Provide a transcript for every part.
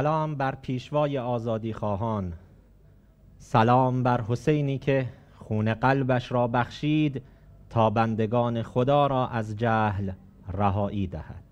سلام بر پیشوای آزادی خواهان سلام بر حسینی که خون قلبش را بخشید تا بندگان خدا را از جهل رهایی دهد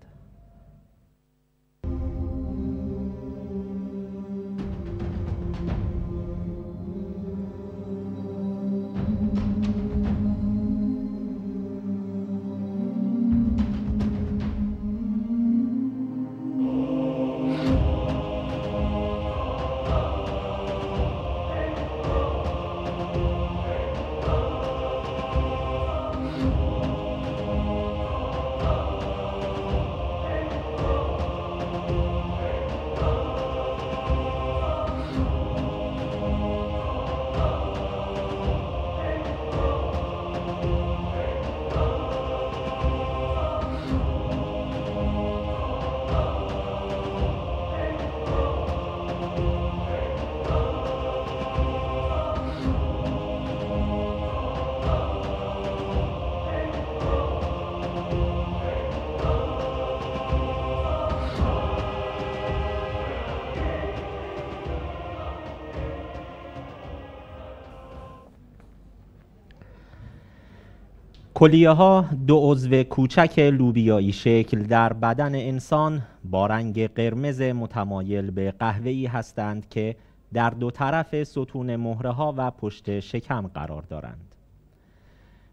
کلیه ها دو عضو کوچک لوبیایی شکل در بدن انسان با رنگ قرمز متمایل به قهوه‌ای هستند که در دو طرف ستون مهره ها و پشت شکم قرار دارند.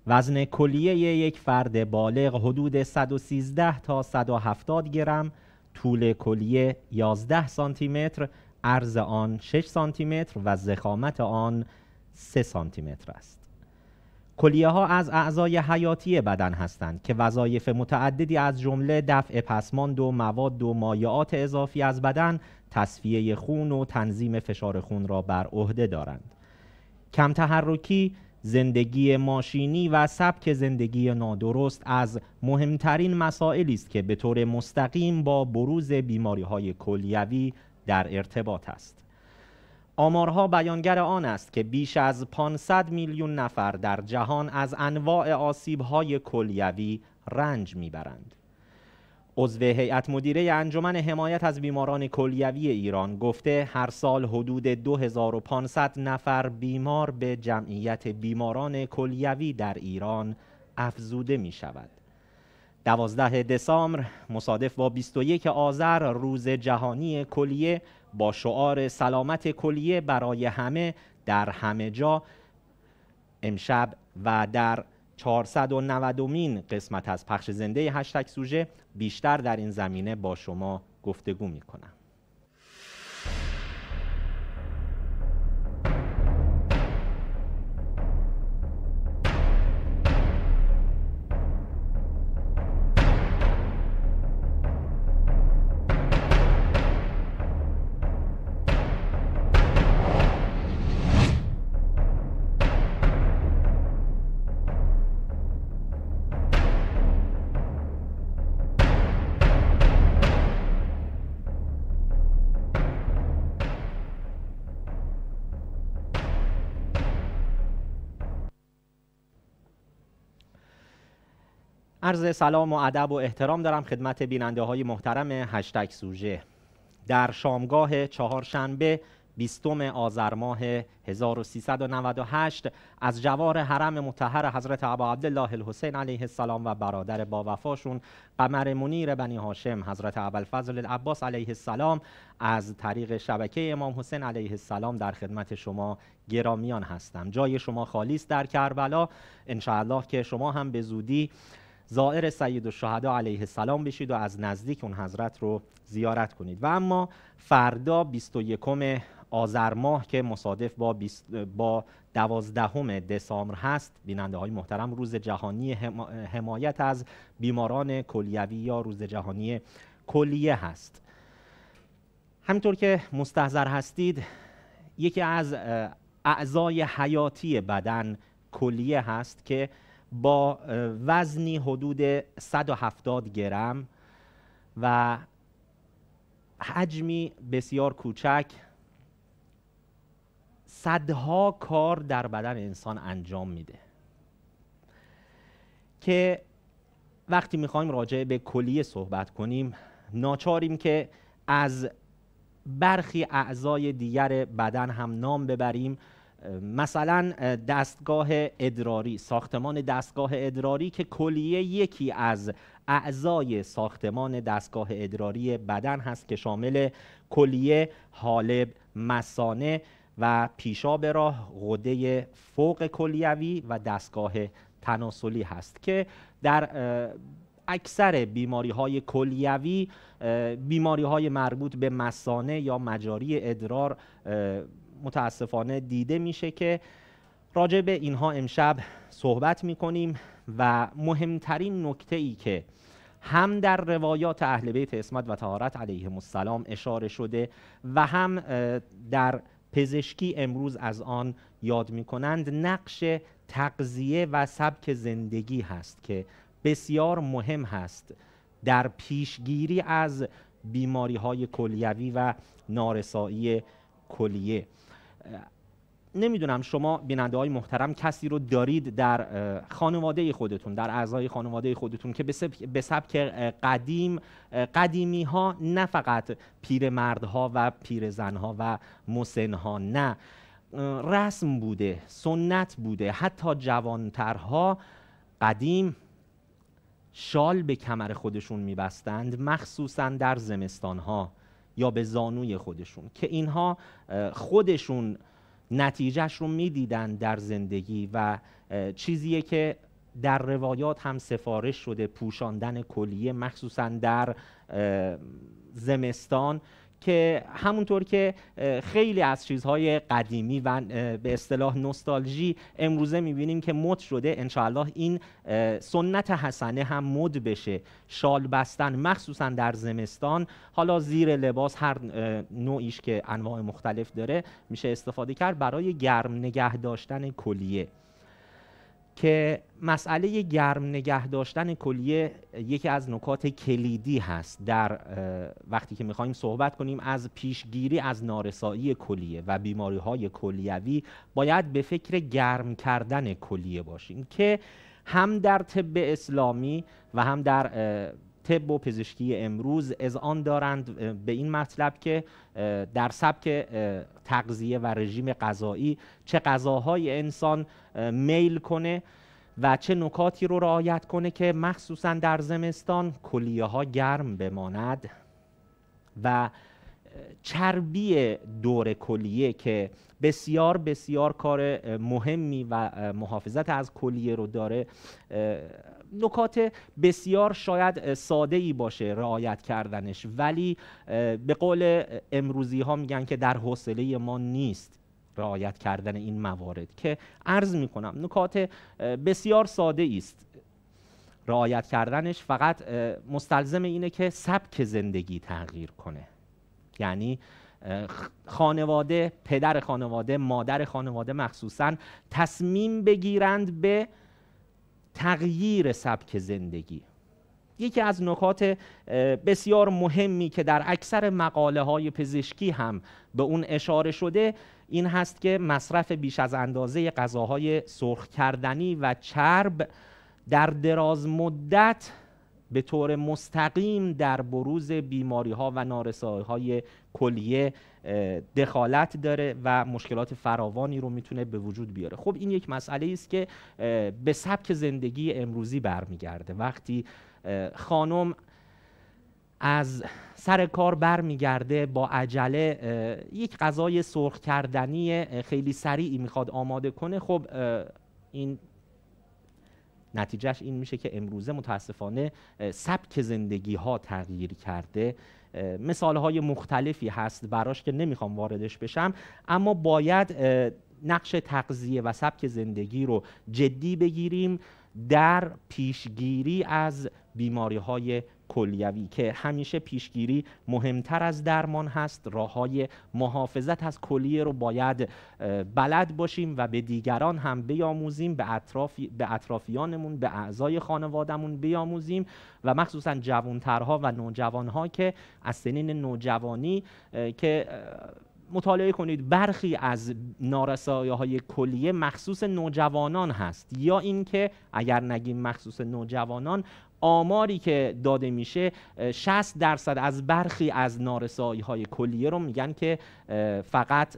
وزن کلیه یک فرد بالغ حدود 113 تا 170 گرم، طول کلیه 11 سانتی متر، عرض آن 6 سانتی متر و زخامت آن 3 سانتی متر است. کلیه ها از اعضای حیاتی بدن هستند که وظایف متعددی از جمله دفع پسماند و مواد و مایعات اضافی از بدن، تصفیه خون و تنظیم فشار خون را بر عهده دارند. کم تحرکی، زندگی ماشینی و سبک زندگی نادرست از مهمترین مسائلی است که به طور مستقیم با بروز بیماری های کلیوی در ارتباط است. آمارها بیانگر آن است که بیش از 500 میلیون نفر در جهان از انواع آسیب‌های کلیوی رنج میبرند. عضو هیئت مدیره انجمن حمایت از بیماران کلیوی ایران گفته هر سال حدود 2500 نفر بیمار به جمعیت بیماران کلیوی در ایران افزوده می شود. 12 دسامبر مصادف با 21 آذر روز جهانی کلیه با شعار سلامت کلیه برای همه در همه جا امشب و در 490 مین قسمت از پخش زنده هشتک سوژه بیشتر در این زمینه با شما گفتگو می کنم. عرض سلام و ادب و احترام دارم خدمت بیننده های محترم هشتگ سوژه در شامگاه چهارشنبه بیستم آذر ماه 1398 از جوار حرم متحر حضرت عبا عبدالله الحسین علیه السلام و برادر با وفاشون قمر منیر بنی هاشم حضرت ابوالفضل العباس علیه السلام از طریق شبکه امام حسین علیه السلام در خدمت شما گرامیان هستم جای شما خالیست در کربلا ان که شما هم به زودی زائر سید و علیه السلام بشید و از نزدیک اون حضرت رو زیارت کنید و اما فردا 21 آذر ماه که مصادف با, با دوازدهم دسامبر هست بیننده های محترم روز جهانی حمایت از بیماران کلیوی یا روز جهانی کلیه هست همینطور که مستحضر هستید یکی از اعضای حیاتی بدن کلیه هست که با وزنی حدود 170 گرم و حجمی بسیار کوچک صدها کار در بدن انسان انجام میده که وقتی میخوایم راجع به کلیه صحبت کنیم ناچاریم که از برخی اعضای دیگر بدن هم نام ببریم مثلا دستگاه ادراری ساختمان دستگاه ادراری که کلیه یکی از اعضای ساختمان دستگاه ادراری بدن هست که شامل کلیه حالب مسانه و پیشاب راه غده فوق کلیوی و دستگاه تناسلی هست که در اکثر بیماری های کلیوی بیماری های مربوط به مسانه یا مجاری ادرار متاسفانه دیده میشه که راجع به اینها امشب صحبت میکنیم و مهمترین نکته ای که هم در روایات اهل بیت اسمت و تهارت علیه السلام اشاره شده و هم در پزشکی امروز از آن یاد می کنند نقش تقضیه و سبک زندگی هست که بسیار مهم هست در پیشگیری از بیماری های کلیوی و نارسایی کلیه نمیدونم شما بیننده های محترم کسی رو دارید در خانواده خودتون در اعضای خانواده خودتون که به سبک قدیم قدیمی ها نه فقط پیر ها و پیر ها و مسن ها نه رسم بوده سنت بوده حتی جوانترها قدیم شال به کمر خودشون میبستند مخصوصا در زمستان ها یا به زانوی خودشون که اینها خودشون نتیجهش رو میدیدن در زندگی و چیزیه که در روایات هم سفارش شده پوشاندن کلیه مخصوصا در زمستان که همونطور که خیلی از چیزهای قدیمی و به اصطلاح نوستالژی امروزه میبینیم که مد شده انشاءالله این سنت حسنه هم مد بشه شال بستن مخصوصا در زمستان حالا زیر لباس هر نوعیش که انواع مختلف داره میشه استفاده کرد برای گرم نگه داشتن کلیه که مسئله گرم نگه داشتن کلیه یکی از نکات کلیدی هست در وقتی که میخوایم صحبت کنیم از پیشگیری از نارسایی کلیه و بیماری های کلیوی باید به فکر گرم کردن کلیه باشیم که هم در طب اسلامی و هم در طب و پزشکی امروز از آن دارند به این مطلب که در سبک تغذیه و رژیم غذایی چه غذاهای انسان میل کنه و چه نکاتی رو رعایت کنه که مخصوصا در زمستان کلیه ها گرم بماند و چربی دور کلیه که بسیار بسیار کار مهمی و محافظت از کلیه رو داره نکات بسیار شاید ساده ای باشه رعایت کردنش ولی به قول امروزی ها میگن که در حوصله ما نیست رعایت کردن این موارد که عرض می کنم نکات بسیار ساده است رعایت کردنش فقط مستلزم اینه که سبک زندگی تغییر کنه یعنی خانواده پدر خانواده مادر خانواده مخصوصا تصمیم بگیرند به تغییر سبک زندگی یکی از نکات بسیار مهمی که در اکثر مقاله های پزشکی هم به اون اشاره شده این هست که مصرف بیش از اندازه غذاهای سرخ کردنی و چرب در دراز مدت به طور مستقیم در بروز بیماری ها و نارسایی های کلیه دخالت داره و مشکلات فراوانی رو میتونه به وجود بیاره خب این یک مسئله است که به سبک زندگی امروزی برمیگرده وقتی خانم از سر کار برمیگرده با عجله یک غذای سرخ کردنی خیلی سریعی میخواد آماده کنه خب این نتیجهش این میشه که امروزه متاسفانه سبک زندگی ها تغییر کرده مثال های مختلفی هست براش که نمیخوام واردش بشم اما باید نقش تقضیه و سبک زندگی رو جدی بگیریم در پیشگیری از بیماری های کلیوی که همیشه پیشگیری مهمتر از درمان هست راه های محافظت از کلیه رو باید بلد باشیم و به دیگران هم بیاموزیم به, به اطرافیانمون به اعضای خانوادهمون بیاموزیم و مخصوصا جوانترها و نوجوانها که از سنین نوجوانی که مطالعه کنید برخی از نارسایی های کلیه مخصوص نوجوانان هست یا اینکه اگر نگیم مخصوص نوجوانان آماری که داده میشه 60 درصد از برخی از نارسایی های کلیه رو میگن که فقط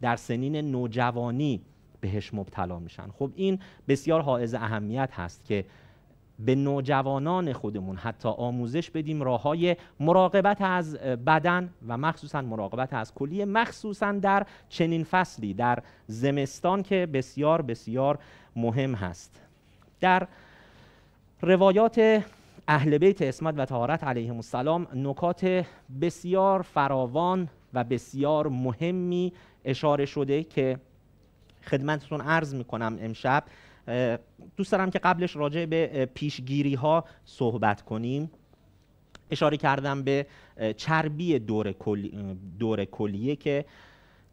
در سنین نوجوانی بهش مبتلا میشن خب این بسیار حائز اهمیت هست که به نوجوانان خودمون حتی آموزش بدیم راه های مراقبت از بدن و مخصوصا مراقبت از کلیه مخصوصا در چنین فصلی در زمستان که بسیار بسیار مهم هست در روایات اهل بیت اسمت و تهارت علیهم السلام نکات بسیار فراوان و بسیار مهمی اشاره شده که خدمتتون عرض میکنم امشب دوست دارم که قبلش راجع به پیشگیری ها صحبت کنیم اشاره کردم به چربی دور, دور کلیه که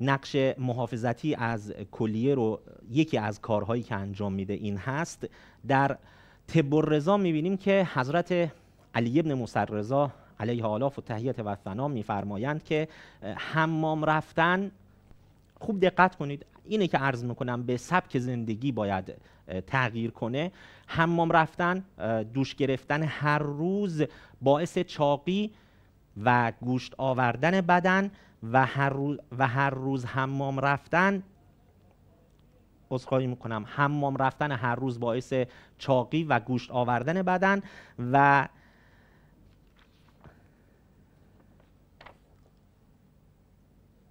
نقش محافظتی از کلیه رو یکی از کارهایی که انجام میده این هست در تبر رضا میبینیم که حضرت علی ابن موسر رضا علیه آلاف و تحییت و میفرمایند که حمام رفتن خوب دقت کنید اینه که عرض میکنم به سبک زندگی باید تغییر کنه حمام رفتن دوش گرفتن هر روز باعث چاقی و گوشت آوردن بدن و هر روز, و هر روز حمام رفتن عذرخواهی میکنم حمام رفتن هر روز باعث چاقی و گوشت آوردن بدن و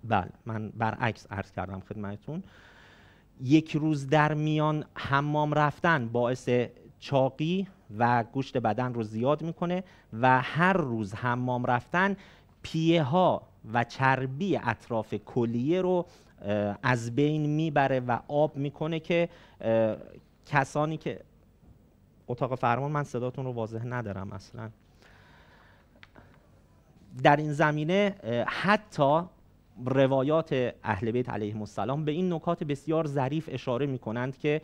بله من برعکس عرض کردم خدمتون یک روز در میان حمام رفتن باعث چاقی و گوشت بدن رو زیاد میکنه و هر روز حمام رفتن پیه ها و چربی اطراف کلیه رو از بین میبره و آب میکنه که کسانی که اتاق فرمان من صداتون رو واضح ندارم اصلا در این زمینه حتی روایات اهل بیت علیهم السلام به این نکات بسیار ظریف اشاره می کنند که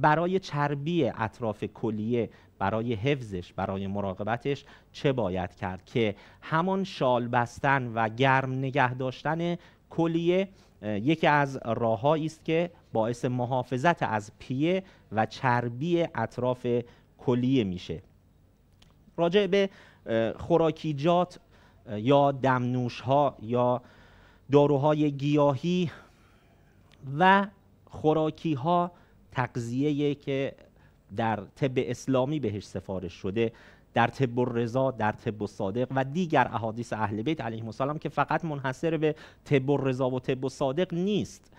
برای چربی اطراف کلیه برای حفظش برای مراقبتش چه باید کرد که همان شال بستن و گرم نگه داشتن کلیه یکی از راههایی است که باعث محافظت از پیه و چربی اطراف کلیه میشه راجع به خوراکیجات یا دمنوش ها یا داروهای گیاهی و خوراکی ها تقضیه که در طب اسلامی بهش سفارش شده در طب الرضا در طب صادق و دیگر احادیث اهل بیت علیهم السلام که فقط منحصر به طب الرضا و طب صادق نیست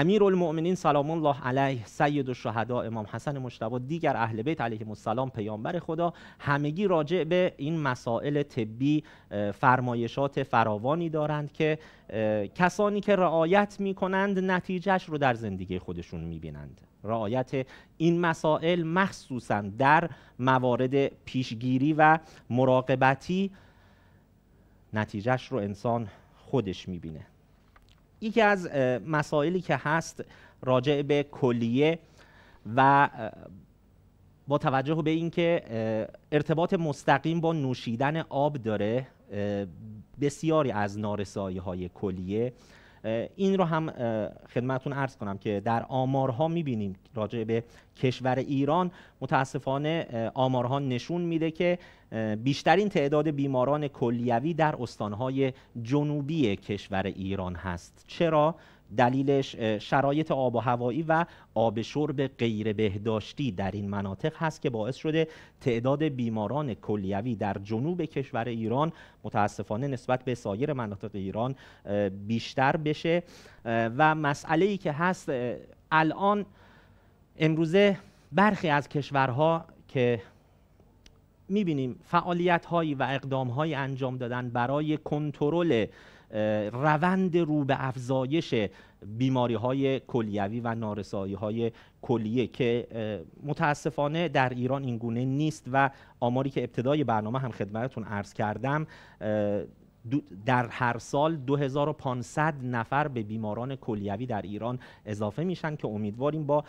امیر المؤمنین سلام الله علیه سید الشهدا امام حسن مجتبی دیگر اهل بیت علیهم السلام پیامبر خدا همگی راجع به این مسائل طبی فرمایشات فراوانی دارند که کسانی که رعایت می کنند نتیجهش رو در زندگی خودشون می بینند رعایت این مسائل مخصوصا در موارد پیشگیری و مراقبتی نتیجهش رو انسان خودش می بینه یکی از مسائلی که هست راجع به کلیه و با توجه به اینکه ارتباط مستقیم با نوشیدن آب داره بسیاری از نارسایی های کلیه این رو هم خدمتون عرض کنم که در آمارها میبینیم راجع به کشور ایران متاسفانه آمارها نشون میده که بیشترین تعداد بیماران کلیوی در استانهای جنوبی کشور ایران هست چرا؟ دلیلش شرایط آب و هوایی و آب شرب غیر بهداشتی در این مناطق هست که باعث شده تعداد بیماران کلیوی در جنوب کشور ایران متاسفانه نسبت به سایر مناطق ایران بیشتر بشه و مسئله ای که هست الان امروزه برخی از کشورها که میبینیم فعالیت هایی و اقدام هایی انجام دادن برای کنترل روند رو به افزایش بیماری های کلیوی و نارسایی های کلیه که متاسفانه در ایران اینگونه نیست و آماری که ابتدای برنامه هم خدمتتون عرض کردم در هر سال 2500 نفر به بیماران کلیوی در ایران اضافه میشن که امیدواریم با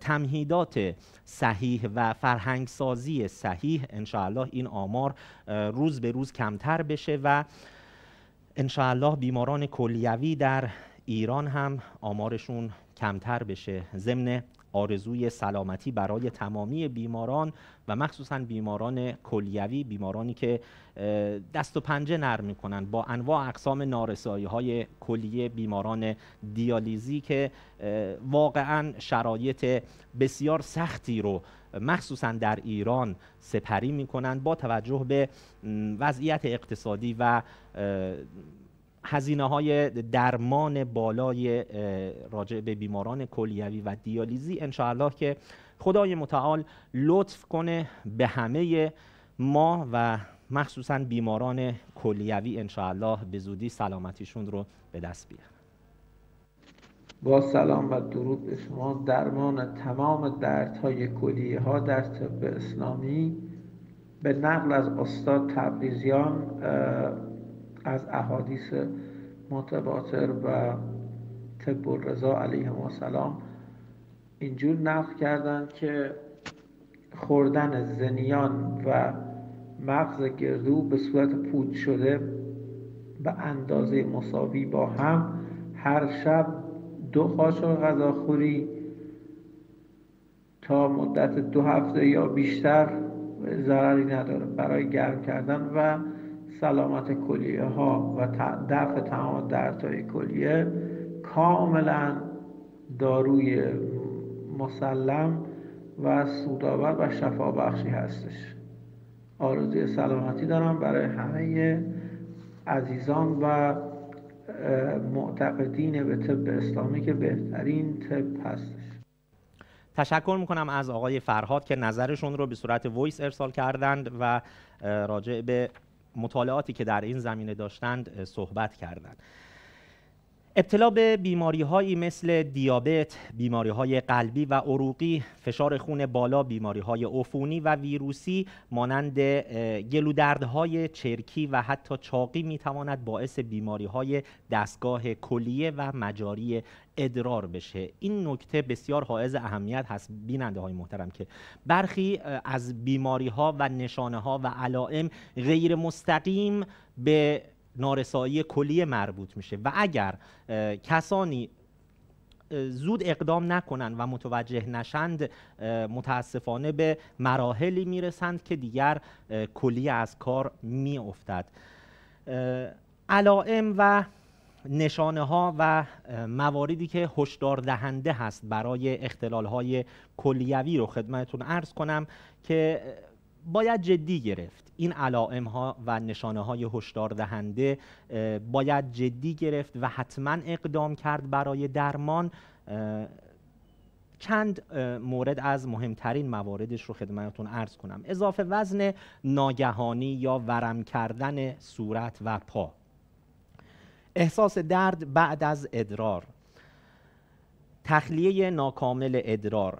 تمهیدات صحیح و فرهنگسازی صحیح انشاءالله این آمار روز به روز کمتر بشه و انشاءالله بیماران کلیوی در ایران هم آمارشون کمتر بشه ضمن آرزوی سلامتی برای تمامی بیماران و مخصوصا بیماران کلیوی بیمارانی که دست و پنجه نرم میکنند با انواع اقسام نارسایی های کلیه بیماران دیالیزی که واقعا شرایط بسیار سختی رو مخصوصا در ایران سپری کنند با توجه به وضعیت اقتصادی و هزینه های درمان بالای راجع به بیماران کلیوی و دیالیزی انشاءالله که خدای متعال لطف کنه به همه ما و مخصوصا بیماران کلیوی انشاءالله به زودی سلامتیشون رو به دست بیارن با سلام و درود به شما درمان تمام دردهای کلیه ها در طب اسلامی به نقل از استاد تبریزیان از احادیث متواتر و طب الرضا علیه ما سلام اینجور نقل کردند که خوردن زنیان و مغز گردو به صورت پود شده به اندازه مساوی با هم هر شب دو قاشق غذاخوری تا مدت دو هفته یا بیشتر ضرری نداره برای گرم کردن و سلامت کلیه ها و دفع تمام دردهای کلیه کاملا داروی مسلم و سودآور و شفابخشی هستش آرزوی سلامتی دارم برای همه عزیزان و معتقدین به طب اسلامی که بهترین طب هستش تشکر میکنم از آقای فرهاد که نظرشون رو به صورت ویس ارسال کردند و راجع به مطالعاتی که در این زمینه داشتند صحبت کردند ابتلا به بیماری هایی مثل دیابت، بیماری های قلبی و عروقی، فشار خون بالا، بیماری های عفونی و ویروسی مانند گلودردهای چرکی و حتی چاقی می تواند باعث بیماری های دستگاه کلیه و مجاری ادرار بشه این نکته بسیار حائز اهمیت هست بیننده های محترم که برخی از بیماری ها و نشانه ها و علائم غیر مستقیم به نارسایی کلی مربوط میشه و اگر کسانی زود اقدام نکنند و متوجه نشند متاسفانه به مراحلی میرسند که دیگر کلی از کار میافتد علائم و نشانه ها و مواردی که هشدار دهنده هست برای اختلال های کلیوی رو خدمتتون عرض کنم که باید جدی گرفت این علائم ها و نشانه های هشدار دهنده باید جدی گرفت و حتما اقدام کرد برای درمان چند مورد از مهمترین مواردش رو خدمتتون عرض کنم اضافه وزن ناگهانی یا ورم کردن صورت و پا احساس درد بعد از ادرار تخلیه ناکامل ادرار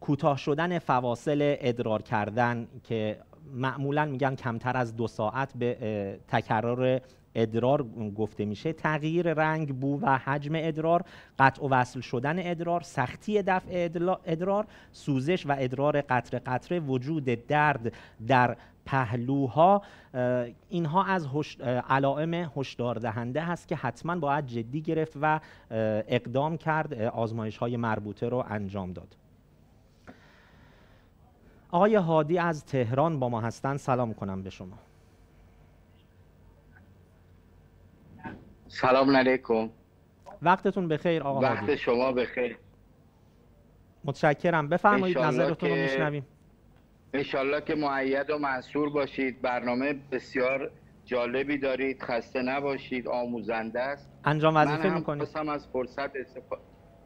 کوتاه شدن فواصل ادرار کردن که معمولا میگن کمتر از دو ساعت به تکرار ادرار گفته میشه تغییر رنگ بو و حجم ادرار قطع و وصل شدن ادرار سختی دفع ادرار سوزش و ادرار قطره قطره وجود درد در پهلوها اینها از علائم هشدار دهنده هست که حتما باید جدی گرفت و اقدام کرد آزمایش های مربوطه رو انجام داد آقای هادی از تهران با ما هستند سلام کنم به شما سلام علیکم وقتتون بخیر آقا وقت هادی. شما بخیر متشکرم بفرمایید نظرتون که... رو میشنویم انشالله که معید و منصور باشید برنامه بسیار جالبی دارید خسته نباشید آموزنده است انجام وظیفه میکنید از فرصت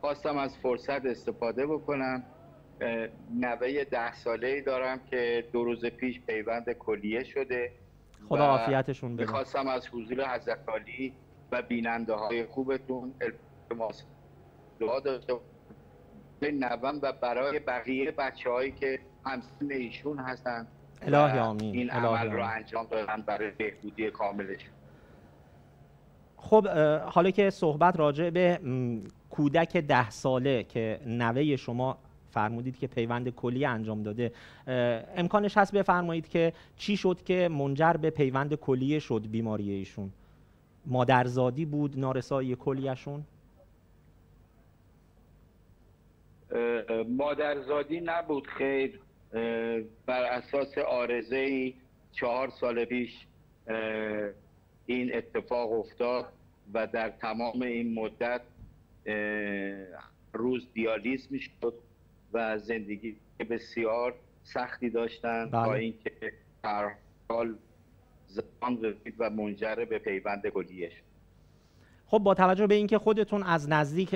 خواستم از فرصت استفاده بکنم نوه ده ساله ای دارم که دو روز پیش پیوند کلیه شده خدا آفیتشون بده میخواستم از حضور حضرت و بیننده های خوبتون التماس دعا داشته نوم و برای بقیه بچه هایی که همسن ایشون هستن الهی آمین این عمل رو انجام دادن برای بهبودی کاملش خب حالا که صحبت راجع به کودک ده ساله که نوه شما فرمودید که پیوند کلی انجام داده امکانش هست بفرمایید که چی شد که منجر به پیوند کلی شد بیماری ایشون مادرزادی بود نارسایی کلیشون مادرزادی نبود خیر بر اساس آرزه ای چهار سال پیش این اتفاق افتاد و در تمام این مدت روز دیالیز می شد و زندگی بسیار سختی داشتن با بله. اینکه هر حال زمان و منجر به پیوند کلیه خب با توجه به اینکه خودتون از نزدیک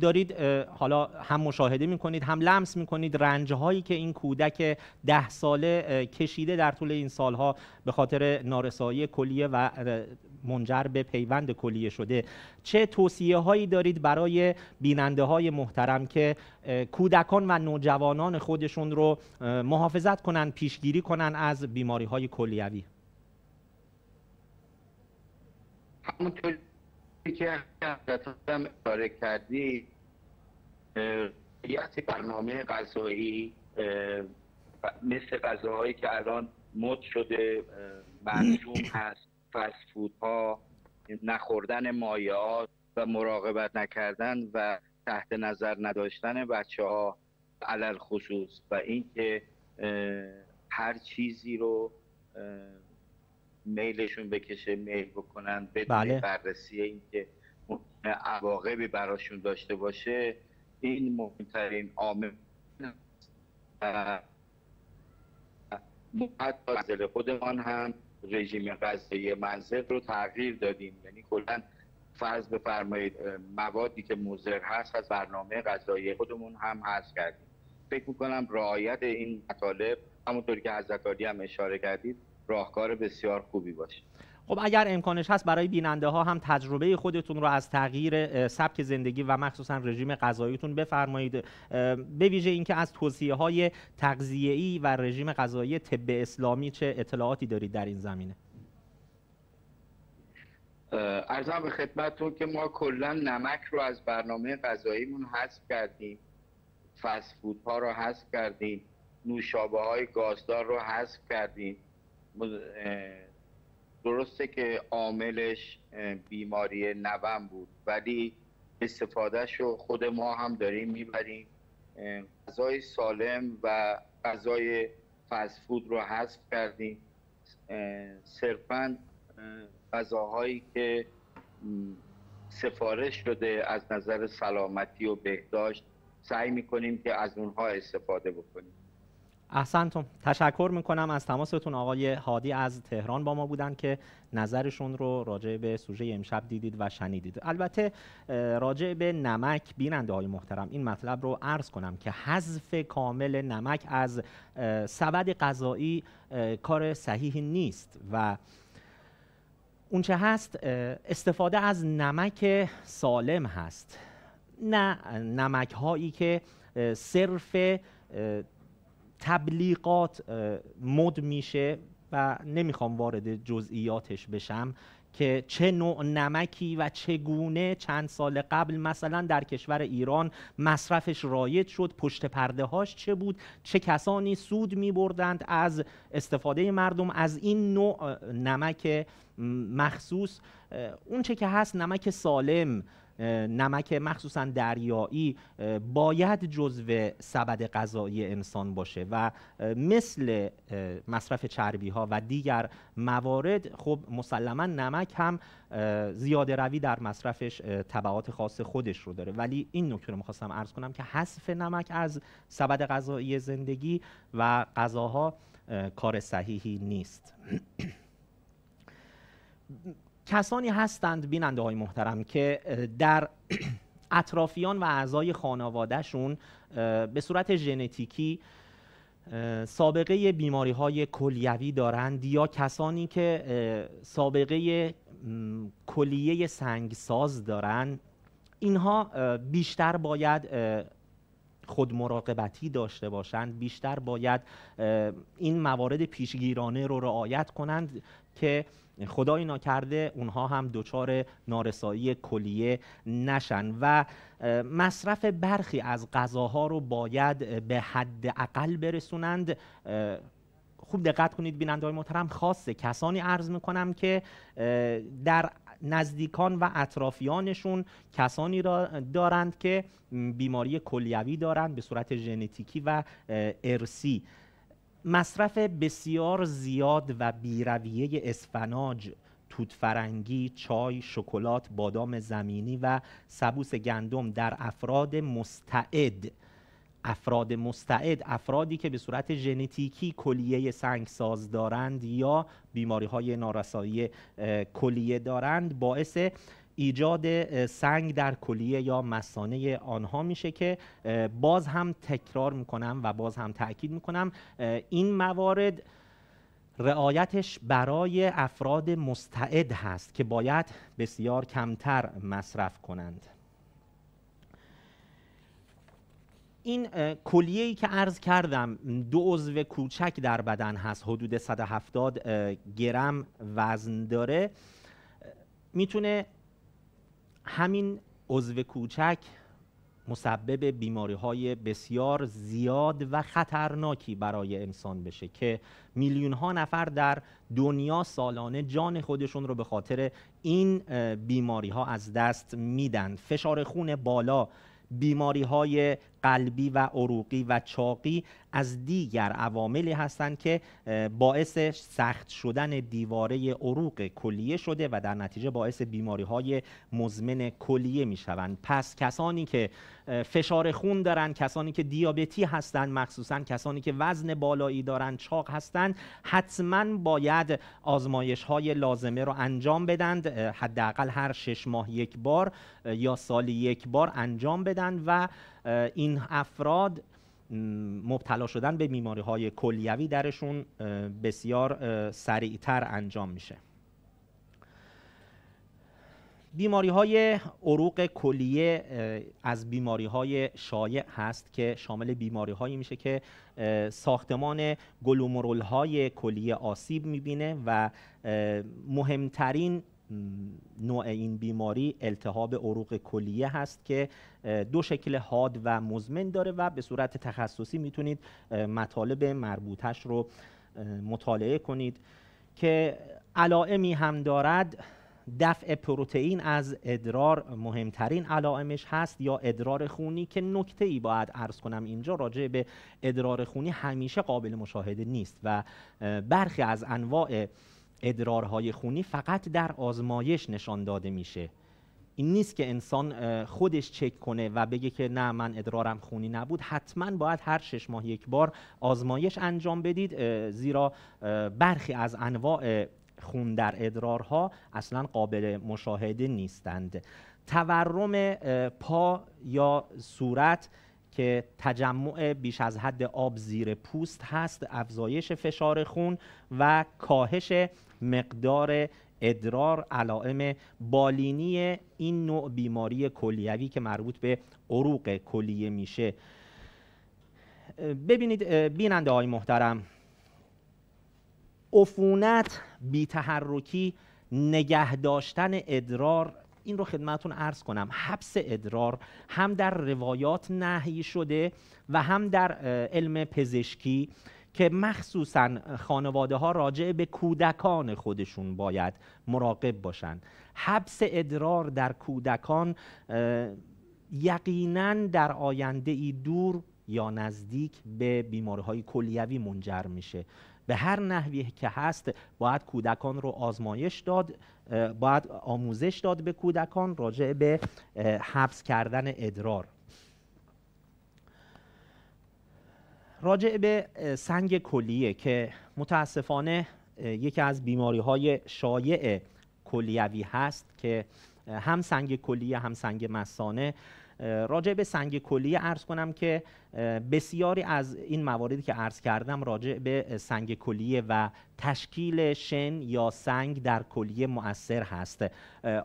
دارید حالا هم مشاهده میکنید هم لمس میکنید رنج هایی که این کودک ده ساله کشیده در طول این سالها به خاطر نارسایی کلیه و منجر به پیوند کلیه شده چه توصیه هایی دارید برای بیننده های محترم که کودکان و نوجوانان خودشون رو محافظت کنن پیشگیری کنن از بیماری های کلیوی همونطوری که هم اشاره کردی برنامه غذایی مثل غذاهایی که الان مد شده منظوم هست فسفود ها نخوردن مایعات و مراقبت نکردن و تحت نظر نداشتن بچه ها علل خصوص و اینکه هر چیزی رو میلشون بکشه میل بکنن بدون بله. بررسی اینکه عواقبی براشون داشته باشه این مهمترین عامل حتی خودمان هم رژیم غذایی منزل رو تغییر دادیم یعنی کلا فرض بفرمایید موادی که مضر هست از برنامه غذایی خودمون هم حذف کردیم فکر میکنم رعایت این مطالب همونطوری که حضرت عالی هم اشاره کردید راهکار بسیار خوبی باشه خب اگر امکانش هست برای بیننده ها هم تجربه خودتون رو از تغییر سبک زندگی و مخصوصا رژیم غذاییتون بفرمایید به ویژه اینکه از توصیه های ای و رژیم غذایی طب اسلامی چه اطلاعاتی دارید در این زمینه ارزم به خدمتتون که ما کلا نمک رو از برنامه غذاییمون حذف کردیم فست فود ها رو حذف کردیم نوشابه های گازدار رو حذف کردیم درسته که عاملش بیماری نوم بود ولی استفادهش رو خود ما هم داریم میبریم غذای سالم و غذای فسفود رو حذف کردیم صرفا غذاهایی که سفارش شده از نظر سلامتی و بهداشت سعی میکنیم که از اونها استفاده بکنیم احسنتم تشکر میکنم از تماستون آقای هادی از تهران با ما بودن که نظرشون رو راجع به سوژه امشب دیدید و شنیدید البته راجع به نمک بیننده های محترم این مطلب رو عرض کنم که حذف کامل نمک از سبد غذایی کار صحیحی نیست و اونچه هست استفاده از نمک سالم هست نه نمک هایی که صرف تبلیغات مد میشه و نمیخوام وارد جزئیاتش بشم که چه نوع نمکی و چگونه چند سال قبل مثلا در کشور ایران مصرفش رایج شد پشت پرده هاش چه بود چه کسانی سود می بردند از استفاده مردم از این نوع نمک مخصوص اون چه که هست نمک سالم نمک مخصوصا دریایی باید جزو سبد غذایی انسان باشه و مثل مصرف چربی ها و دیگر موارد خب مسلما نمک هم زیاده روی در مصرفش تبعات خاص خودش رو داره ولی این نکته رو میخواستم ارز کنم که حذف نمک از سبد غذایی زندگی و غذاها کار صحیحی نیست کسانی هستند بیننده های محترم که در اطرافیان و اعضای خانوادهشون به صورت ژنتیکی سابقه بیماری های کلیوی دارند یا کسانی که سابقه کلیه سنگساز دارند اینها بیشتر باید خود مراقبتی داشته باشند بیشتر باید این موارد پیشگیرانه رو رعایت کنند که خدای ناکرده اونها هم دچار نارسایی کلیه نشن و مصرف برخی از غذاها رو باید به حد اقل برسونند خوب دقت کنید بیننده های محترم خاصه کسانی عرض میکنم که در نزدیکان و اطرافیانشون کسانی را دارند که بیماری کلیوی دارند به صورت ژنتیکی و ارسی مصرف بسیار زیاد و بیرویه اسفناج توت فرنگی، چای، شکلات، بادام زمینی و سبوس گندم در افراد مستعد افراد مستعد افرادی که به صورت ژنتیکی کلیه سنگساز دارند یا بیماری های نارسایی کلیه دارند باعث ایجاد سنگ در کلیه یا مسانه آنها میشه که باز هم تکرار میکنم و باز هم تاکید میکنم این موارد رعایتش برای افراد مستعد هست که باید بسیار کمتر مصرف کنند این کلیه ای که عرض کردم دو عضو کوچک در بدن هست حدود 170 گرم وزن داره میتونه همین عضو کوچک مسبب بیماری های بسیار زیاد و خطرناکی برای انسان بشه که میلیون ها نفر در دنیا سالانه جان خودشون رو به خاطر این بیماری ها از دست میدن فشار خون بالا بیماری های قلبی و عروقی و چاقی از دیگر عواملی هستند که باعث سخت شدن دیواره عروق کلیه شده و در نتیجه باعث بیماری های مزمن کلیه می شوند پس کسانی که فشار خون دارند کسانی که دیابتی هستند مخصوصا کسانی که وزن بالایی دارند چاق هستند حتما باید آزمایش های لازمه رو انجام بدند حداقل هر شش ماه یک بار یا سالی یک بار انجام بدن و این افراد مبتلا شدن به بیماری های کلیوی درشون بسیار سریعتر انجام میشه بیماری های عروق کلیه از بیماری های شایع هست که شامل بیماری هایی میشه که ساختمان گلومرول های کلیه آسیب میبینه و مهمترین نوع این بیماری التهاب عروق کلیه هست که دو شکل حاد و مزمن داره و به صورت تخصصی میتونید مطالب مربوطش رو مطالعه کنید که علائمی هم دارد دفع پروتئین از ادرار مهمترین علائمش هست یا ادرار خونی که نکته ای باید عرض کنم اینجا راجع به ادرار خونی همیشه قابل مشاهده نیست و برخی از انواع ادرارهای خونی فقط در آزمایش نشان داده میشه این نیست که انسان خودش چک کنه و بگه که نه من ادرارم خونی نبود حتما باید هر شش ماه یک بار آزمایش انجام بدید زیرا برخی از انواع خون در ادرارها اصلا قابل مشاهده نیستند تورم پا یا صورت که تجمع بیش از حد آب زیر پوست هست افزایش فشار خون و کاهش مقدار ادرار علائم بالینی این نوع بیماری کلیوی که مربوط به عروق کلیه میشه ببینید بیننده های محترم عفونت بیتحرکی نگه داشتن ادرار این رو خدمتون عرض کنم حبس ادرار هم در روایات نهی شده و هم در علم پزشکی که مخصوصا خانواده ها راجع به کودکان خودشون باید مراقب باشند حبس ادرار در کودکان یقینا در آینده ای دور یا نزدیک به بیماری های کلیوی منجر میشه به هر نحوی که هست باید کودکان رو آزمایش داد باید آموزش داد به کودکان راجع به حبس کردن ادرار راجع به سنگ کلیه که متاسفانه یکی از بیماری های شایع کلیوی هست که هم سنگ کلیه هم سنگ مسانه راجع به سنگ کلیه ارز کنم که بسیاری از این مواردی که عرض کردم راجع به سنگ کلیه و تشکیل شن یا سنگ در کلیه مؤثر هست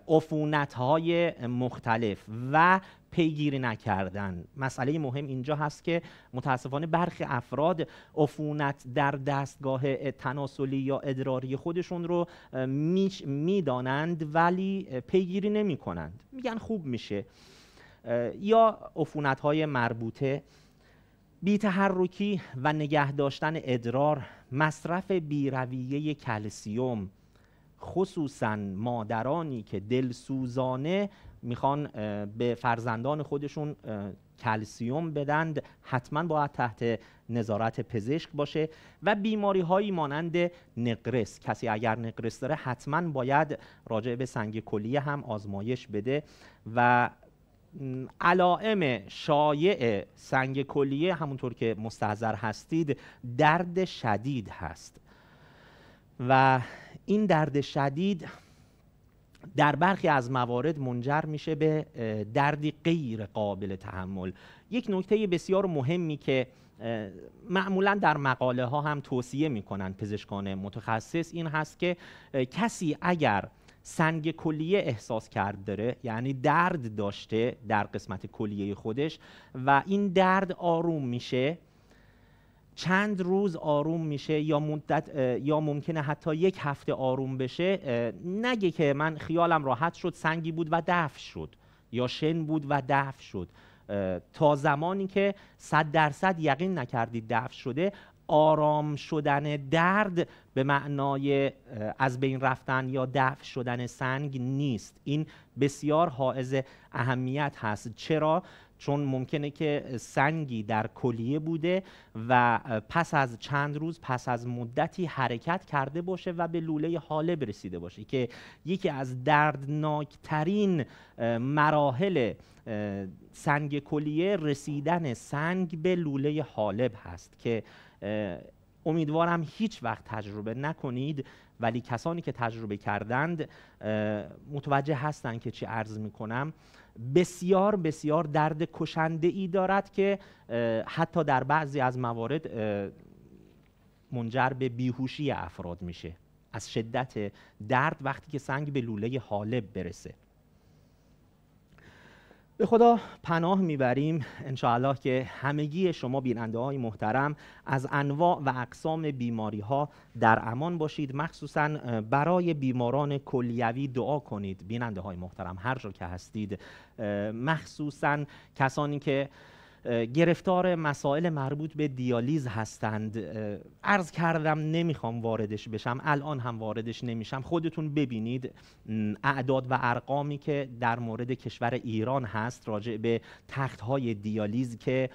عفونت های مختلف و پیگیری نکردن مسئله مهم اینجا هست که متاسفانه برخی افراد عفونت در دستگاه تناسلی یا ادراری خودشون رو میدانند ولی پیگیری نمی کنند میگن خوب میشه یا عفونت های مربوطه تحرکی و نگه داشتن ادرار مصرف رویه کلسیوم خصوصا مادرانی که دلسوزانه میخوان به فرزندان خودشون کلسیوم بدند حتما باید تحت نظارت پزشک باشه و بیماری هایی مانند نقرس کسی اگر نقرس داره حتما باید راجع به سنگ کلیه هم آزمایش بده و علائم شایع سنگ کلیه همونطور که مستحضر هستید درد شدید هست و این درد شدید در برخی از موارد منجر میشه به دردی غیر قابل تحمل یک نکته بسیار مهمی که معمولا در مقاله ها هم توصیه میکنن پزشکان متخصص این هست که کسی اگر سنگ کلیه احساس کرد داره یعنی درد داشته در قسمت کلیه خودش و این درد آروم میشه چند روز آروم میشه یا مدت یا ممکنه حتی یک هفته آروم بشه نگه که من خیالم راحت شد سنگی بود و دفع شد یا شن بود و دفع شد تا زمانی که صد درصد یقین نکردید دفع شده آرام شدن درد به معنای از بین رفتن یا دفع شدن سنگ نیست این بسیار حائز اهمیت هست چرا چون ممکنه که سنگی در کلیه بوده و پس از چند روز پس از مدتی حرکت کرده باشه و به لوله حالب رسیده باشه که یکی از دردناکترین مراحل سنگ کلیه رسیدن سنگ به لوله حالب هست که امیدوارم هیچ وقت تجربه نکنید ولی کسانی که تجربه کردند متوجه هستند که چی عرض کنم بسیار بسیار درد کشنده ای دارد که حتی در بعضی از موارد منجر به بیهوشی افراد میشه از شدت درد وقتی که سنگ به لوله حالب برسه به خدا پناه میبریم انشاءالله که همگی شما بیننده های محترم از انواع و اقسام بیماری ها در امان باشید مخصوصا برای بیماران کلیوی دعا کنید بیننده های محترم هر جا که هستید مخصوصا کسانی که گرفتار مسائل مربوط به دیالیز هستند عرض کردم نمیخوام واردش بشم الان هم واردش نمیشم خودتون ببینید اعداد و ارقامی که در مورد کشور ایران هست راجع به تخت های دیالیز که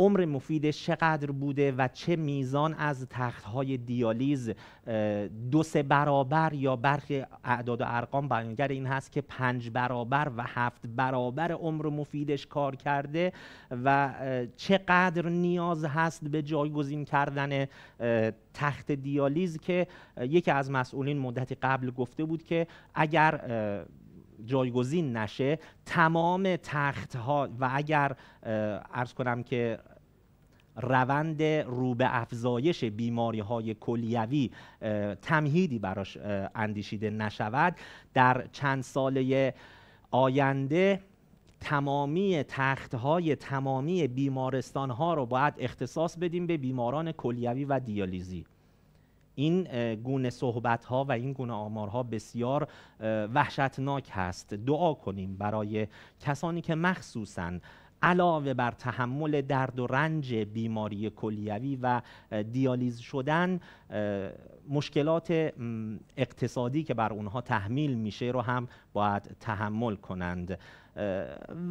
عمر مفیدش چقدر بوده و چه میزان از های دیالیز دو سه برابر یا برخی اعداد و ارقام بیانگر این هست که پنج برابر و هفت برابر عمر مفیدش کار کرده و چقدر نیاز هست به جایگزین کردن تخت دیالیز که یکی از مسئولین مدتی قبل گفته بود که اگر جایگزین نشه تمام تخت ها و اگر ارز کنم که روند رو به افزایش بیماری های کلیوی تمهیدی براش اندیشیده نشود در چند ساله آینده تمامی تخت های تمامی بیمارستان ها رو باید اختصاص بدیم به بیماران کلیوی و دیالیزی این گونه صحبت ها و این گونه آمارها بسیار وحشتناک هست دعا کنیم برای کسانی که مخصوصا علاوه بر تحمل درد و رنج بیماری کلیوی و دیالیز شدن مشکلات اقتصادی که بر اونها تحمیل میشه رو هم باید تحمل کنند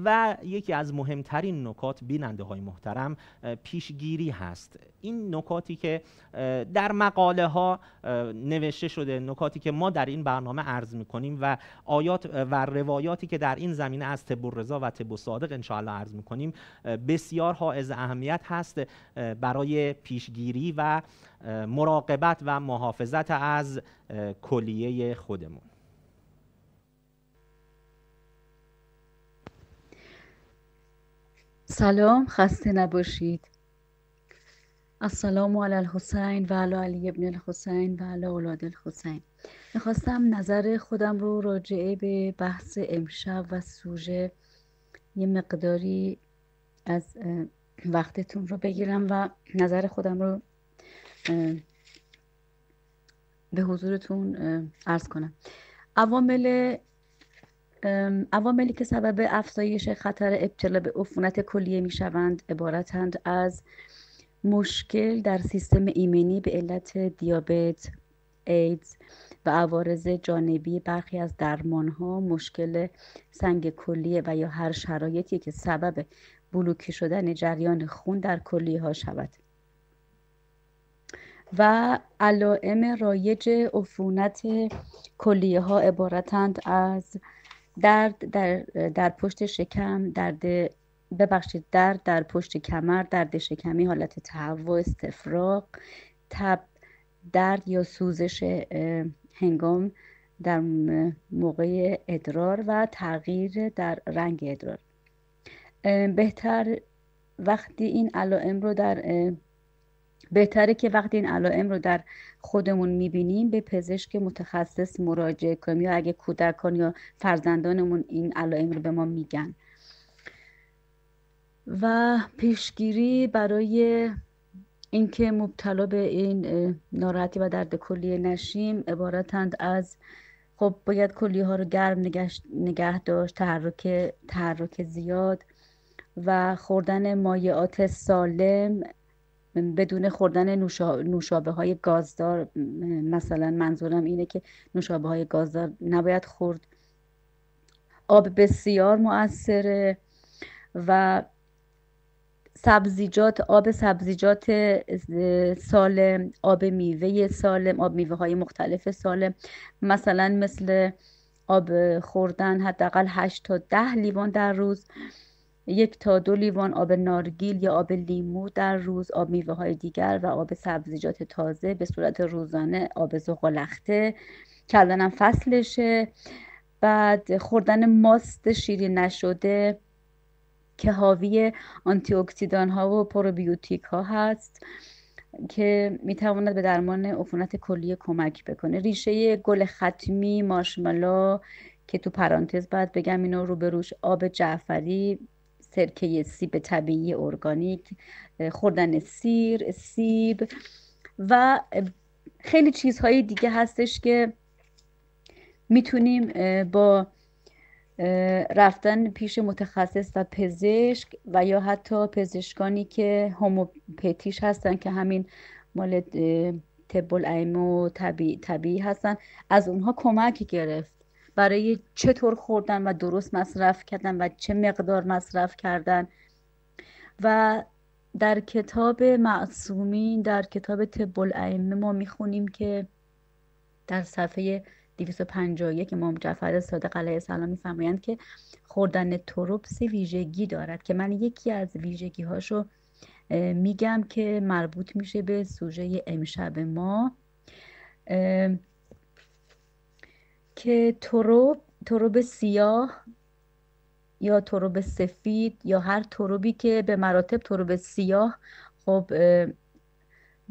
و یکی از مهمترین نکات بیننده های محترم پیشگیری هست این نکاتی که در مقاله ها نوشته شده نکاتی که ما در این برنامه عرض می کنیم و آیات و روایاتی که در این زمینه از تب رضا و تب صادق انشاءالله عرض می کنیم بسیار حائز اهمیت هست برای پیشگیری و مراقبت و محافظت از کلیه خودمون سلام خسته نباشید السلام علی الحسین و علی علی ابن الحسین و علی اولاد الحسین میخواستم نظر خودم رو راجعه به بحث امشب و سوژه یه مقداری از وقتتون رو بگیرم و نظر خودم رو به حضورتون عرض کنم عوامل عواملی که سبب افزایش خطر ابتلا به عفونت کلیه می شوند عبارتند از مشکل در سیستم ایمنی به علت دیابت، ایدز و عوارض جانبی برخی از درمان ها مشکل سنگ کلیه و یا هر شرایطی که سبب بلوکی شدن جریان خون در کلیه ها شود و علائم رایج عفونت کلیه ها عبارتند از درد در, در پشت شکم درد ببخشید درد در پشت کمر درد شکمی حالت تهوع استفراغ تب درد یا سوزش هنگام در موقع ادرار و تغییر در رنگ ادرار بهتر وقتی این علائم رو در بهتره که وقتی این علائم رو در خودمون میبینیم به پزشک متخصص مراجعه کنیم یا اگه کودکان یا فرزندانمون این علائم رو به ما میگن و پیشگیری برای اینکه مبتلا به این ناراحتی و درد کلیه نشیم عبارتند از خب باید کلیه ها رو گرم نگه داشت تحرک, تحرک زیاد و خوردن مایعات سالم بدون خوردن نوشابه های گازدار مثلا منظورم اینه که نوشابه های گازدار نباید خورد آب بسیار مؤثره و سبزیجات آب سبزیجات سالم آب میوه سالم آب میوه های مختلف سالم مثلا مثل آب خوردن حداقل 8 تا 10 لیوان در روز یک تا دو لیوان آب نارگیل یا آب لیمو در روز آب میوه های دیگر و آب سبزیجات تازه به صورت روزانه آب زغالخته کردنم فصلشه بعد خوردن ماست شیرین نشده که حاوی آنتی اکسیدان ها و پروبیوتیک ها هست که میتواند به درمان عفونت کلیه کمک بکنه ریشه گل ختمی ماشملا که تو پرانتز باید بگم اینو روش آب جعفری سرکه سیب طبیعی ارگانیک خوردن سیر سیب و خیلی چیزهای دیگه هستش که میتونیم با رفتن پیش متخصص و پزشک و یا حتی پزشکانی که هوموپتیش هستن که همین مال طب ایمو طبیعی, طبیعی هستن از اونها کمک گرفت برای چطور خوردن و درست مصرف کردن و چه مقدار مصرف کردن و در کتاب معصومین در کتاب طب الائمه ما میخونیم که در صفحه 251 امام جعفر صادق علیه السلام میفرمایند که خوردن تروب سه ویژگی دارد که من یکی از ویژگی هاشو میگم که مربوط میشه به سوژه امشب ما که تروب تروب سیاه یا تروب سفید یا هر تروبی که به مراتب تروب سیاه خب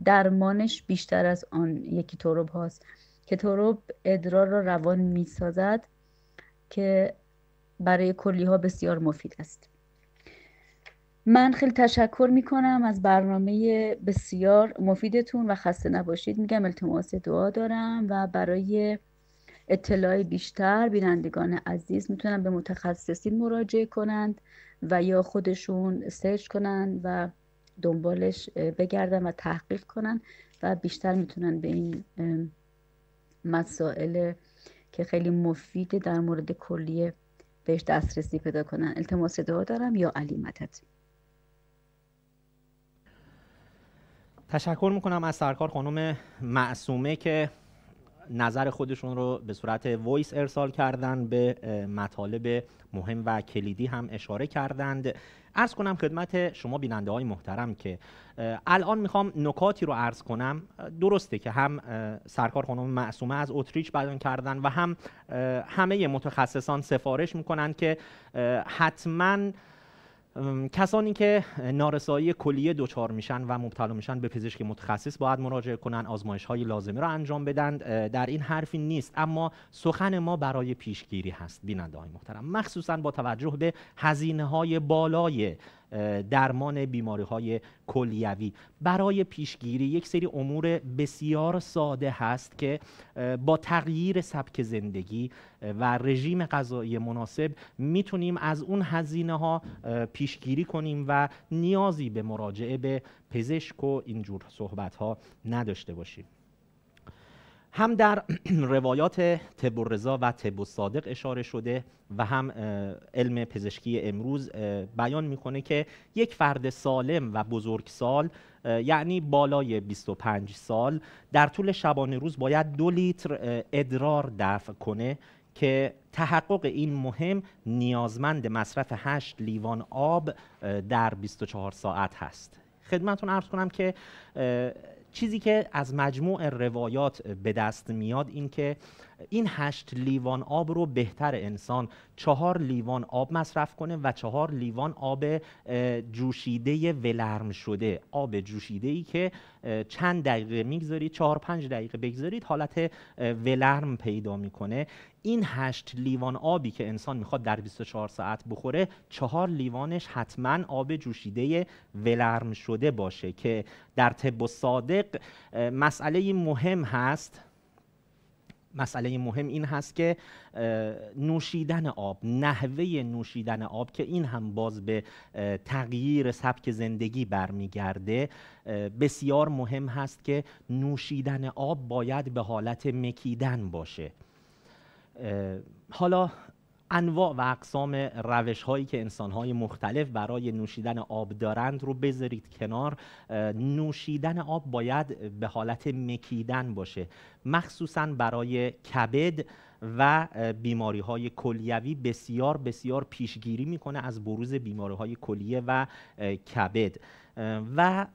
درمانش بیشتر از آن یکی تروب هاست که تروب ادرار را روان می سازد که برای کلی ها بسیار مفید است من خیلی تشکر می کنم از برنامه بسیار مفیدتون و خسته نباشید میگم التماس دعا دارم و برای اطلاع بیشتر بینندگان عزیز میتونن به متخصصین مراجعه کنند و یا خودشون سرچ کنند و دنبالش بگردن و تحقیق کنند و بیشتر میتونن به این مسائل که خیلی مفید در مورد کلیه بهش دسترسی پیدا کنن التماس دعا دارم یا علی مدد تشکر میکنم از سرکار خانم معصومه که نظر خودشون رو به صورت وایس ارسال کردن به مطالب مهم و کلیدی هم اشاره کردند ارز کنم خدمت شما بیننده های محترم که الان میخوام نکاتی رو ارز کنم درسته که هم سرکار خانم معصومه از اتریش بیان کردن و هم همه متخصصان سفارش میکنند که حتماً کسانی که نارسایی کلیه دچار میشن و مبتلا میشن به پزشک متخصص باید مراجعه کنن آزمایش های لازمه را انجام بدن در این حرفی نیست اما سخن ما برای پیشگیری هست بیننده محترم مخصوصا با توجه به هزینه های بالای درمان بیماری های کلیوی برای پیشگیری یک سری امور بسیار ساده هست که با تغییر سبک زندگی و رژیم غذایی مناسب میتونیم از اون هزینه ها پیشگیری کنیم و نیازی به مراجعه به پزشک و اینجور صحبت ها نداشته باشیم هم در روایات تب و تب صادق اشاره شده و هم علم پزشکی امروز بیان میکنه که یک فرد سالم و بزرگسال یعنی بالای 25 سال در طول شبانه روز باید دو لیتر ادرار دفع کنه که تحقق این مهم نیازمند مصرف 8 لیوان آب در 24 ساعت هست خدمتون ارز کنم که چیزی که از مجموع روایات به دست میاد این که این هشت لیوان آب رو بهتر انسان چهار لیوان آب مصرف کنه و چهار لیوان آب جوشیده ولرم شده آب جوشیده ای که چند دقیقه میگذارید چهار پنج دقیقه بگذارید حالت ولرم پیدا میکنه این هشت لیوان آبی که انسان میخواد در 24 ساعت بخوره چهار لیوانش حتما آب جوشیده ولرم شده باشه که در طب صادق مسئله مهم هست مسئله مهم این هست که نوشیدن آب نحوه نوشیدن آب که این هم باز به تغییر سبک زندگی برمیگرده بسیار مهم هست که نوشیدن آب باید به حالت مکیدن باشه حالا انواع و اقسام روش هایی که انسان های مختلف برای نوشیدن آب دارند رو بذارید کنار نوشیدن آب باید به حالت مکیدن باشه مخصوصا برای کبد و بیماری های کلیوی بسیار بسیار پیشگیری میکنه از بروز بیماری های کلیه و کبد و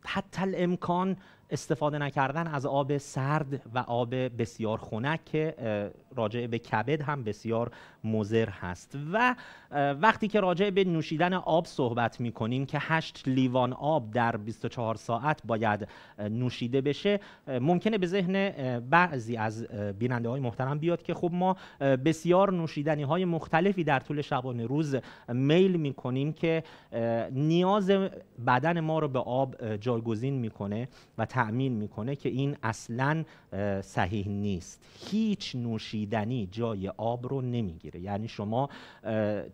حتی امکان استفاده نکردن از آب سرد و آب بسیار خنک که راجع به کبد هم بسیار مضر هست و وقتی که راجع به نوشیدن آب صحبت می کنیم که 8 لیوان آب در 24 ساعت باید نوشیده بشه ممکنه به ذهن بعضی از بیننده های محترم بیاد که خب ما بسیار نوشیدنی های مختلفی در طول شبانه روز میل می کنیم که نیاز بدن ما رو به آب جایگزین میکنه و تأمین میکنه که این اصلا صحیح نیست هیچ نوشیدنی نوشیدنی جای آب رو نمیگیره یعنی شما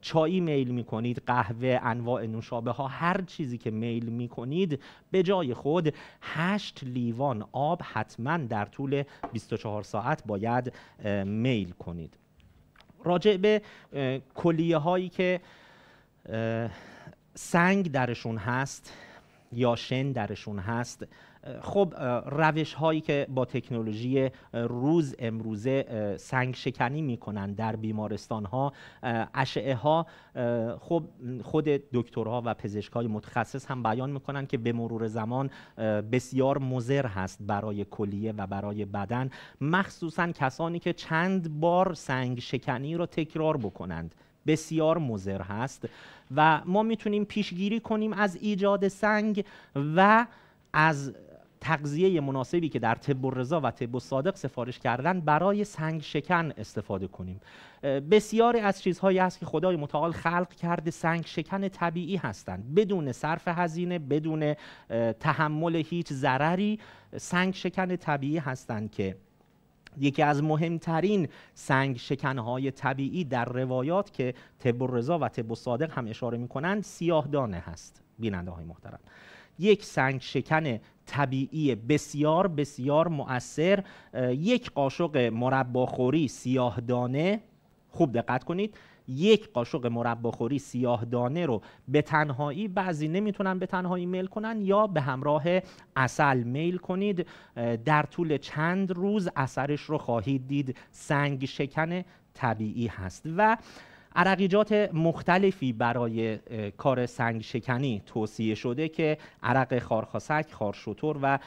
چایی میل میکنید قهوه انواع نوشابه ها هر چیزی که میل میکنید به جای خود هشت لیوان آب حتما در طول 24 ساعت باید میل کنید راجع به کلیه هایی که سنگ درشون هست یا شن درشون هست خب روش هایی که با تکنولوژی روز امروزه سنگ شکنی کنند در بیمارستان ها اشعه ها خب خود دکترها و پزشک متخصص هم بیان کنند که به مرور زمان بسیار مزر هست برای کلیه و برای بدن مخصوصا کسانی که چند بار سنگ شکنی را تکرار بکنند بسیار مضر هست و ما میتونیم پیشگیری کنیم از ایجاد سنگ و از تغذیه مناسبی که در طب الرضا و طب صادق سفارش کردن برای سنگ شکن استفاده کنیم بسیاری از چیزهایی هست که خدای متعال خلق کرده سنگ شکن طبیعی هستند بدون صرف هزینه بدون تحمل هیچ ضرری سنگ شکن طبیعی هستند که یکی از مهمترین سنگ شکنهای طبیعی در روایات که تب و و تب و صادق هم اشاره میکنند سیاه دانه هست بیننده های محترم یک سنگ شکن طبیعی بسیار بسیار مؤثر یک قاشق مرباخوری سیاه دانه خوب دقت کنید یک قاشق مرباخوری سیاه دانه رو به تنهایی بعضی نمیتونن به تنهایی میل کنن یا به همراه اصل میل کنید در طول چند روز اثرش رو خواهید دید سنگ شکن طبیعی هست و عرقیجات مختلفی برای کار سنگ شکنی توصیه شده که عرق خارخاسک، خارشوتور و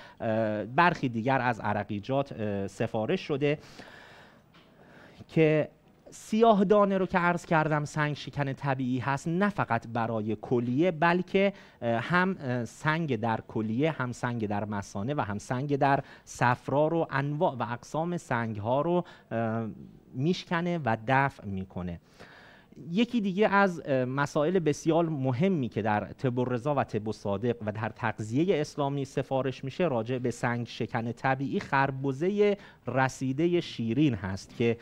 برخی دیگر از عرقیجات سفارش شده که سیاه دانه رو که عرض کردم سنگ شکن طبیعی هست نه فقط برای کلیه بلکه هم سنگ در کلیه هم سنگ در مسانه و هم سنگ در صفرا رو انواع و اقسام سنگ ها رو میشکنه و دفع میکنه یکی دیگه از مسائل بسیار مهمی که در طب رضا و طب صادق و در تقضیه اسلامی سفارش میشه راجع به سنگ شکن طبیعی خربوزه رسیده شیرین هست که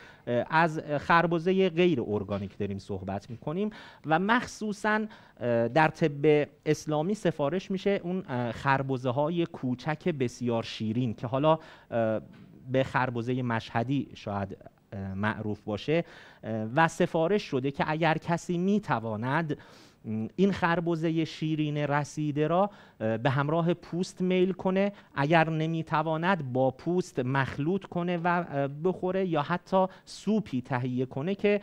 از خربوزه غیر ارگانیک داریم صحبت میکنیم و مخصوصا در طب اسلامی سفارش میشه اون خربوزه های کوچک بسیار شیرین که حالا به خربوزه مشهدی شاید معروف باشه و سفارش شده که اگر کسی میتواند این خربزه شیرین رسیده را به همراه پوست میل کنه اگر نمیتواند با پوست مخلوط کنه و بخوره یا حتی سوپی تهیه کنه که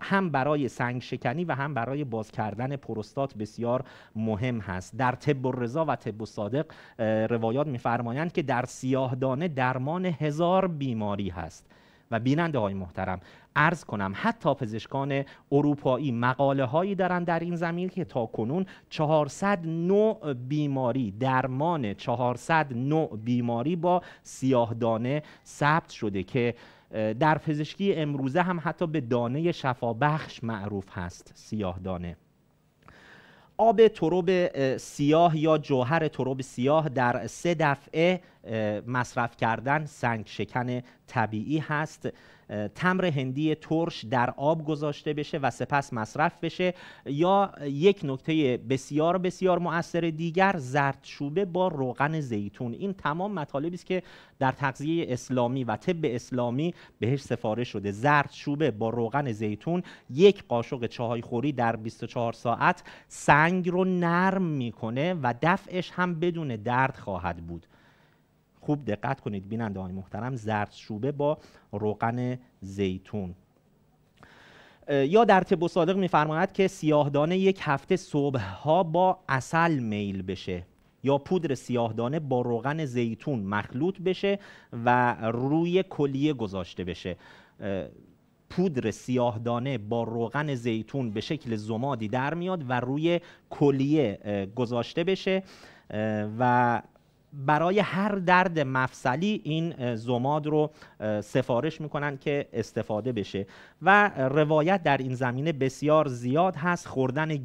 هم برای سنگ شکنی و هم برای باز کردن پروستات بسیار مهم هست در طب الرضا و طب صادق روایات میفرمایند که در سیاه دانه درمان هزار بیماری هست و بیننده های محترم ارز کنم حتی پزشکان اروپایی مقاله هایی دارن در این زمین که تا کنون 400 نوع بیماری درمان 400 نوع بیماری با دانه ثبت شده که در پزشکی امروزه هم حتی به دانه شفابخش معروف هست دانه آب تروب سیاه یا جوهر تروب سیاه در سه دفعه مصرف کردن سنگ شکن طبیعی هست تمر هندی ترش در آب گذاشته بشه و سپس مصرف بشه یا یک نکته بسیار بسیار مؤثر دیگر زردچوبه با روغن زیتون این تمام مطالبی است که در تغذیه اسلامی و طب اسلامی بهش سفارش شده زردچوبه با روغن زیتون یک قاشق چاهای خوری در 24 ساعت سنگ رو نرم میکنه و دفعش هم بدون درد خواهد بود خوب دقت کنید های محترم زرد شوبه با روغن زیتون یا در طب صادق میفرماید که سیاهدانه یک هفته صبح ها با اصل میل بشه یا پودر سیاهدانه با روغن زیتون مخلوط بشه و روی کلیه گذاشته بشه پودر سیاهدانه با روغن زیتون به شکل زمادی در میاد و روی کلیه گذاشته بشه و برای هر درد مفصلی این زماد رو سفارش میکنن که استفاده بشه و روایت در این زمینه بسیار زیاد هست خوردن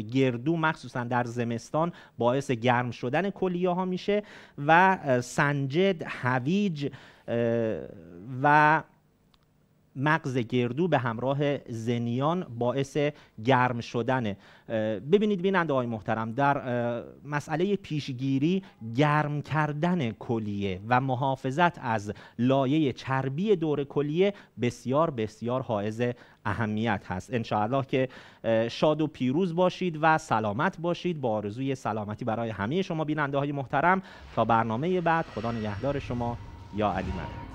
گردو مخصوصا در زمستان باعث گرم شدن کلیه ها میشه و سنجد هویج و مغز گردو به همراه زنیان باعث گرم شدنه ببینید بیننده های محترم در مسئله پیشگیری گرم کردن کلیه و محافظت از لایه چربی دور کلیه بسیار بسیار حائز اهمیت هست انشاءالله که شاد و پیروز باشید و سلامت باشید با آرزوی سلامتی برای همه شما بیننده های محترم تا برنامه بعد خدا نگهدار شما یا علی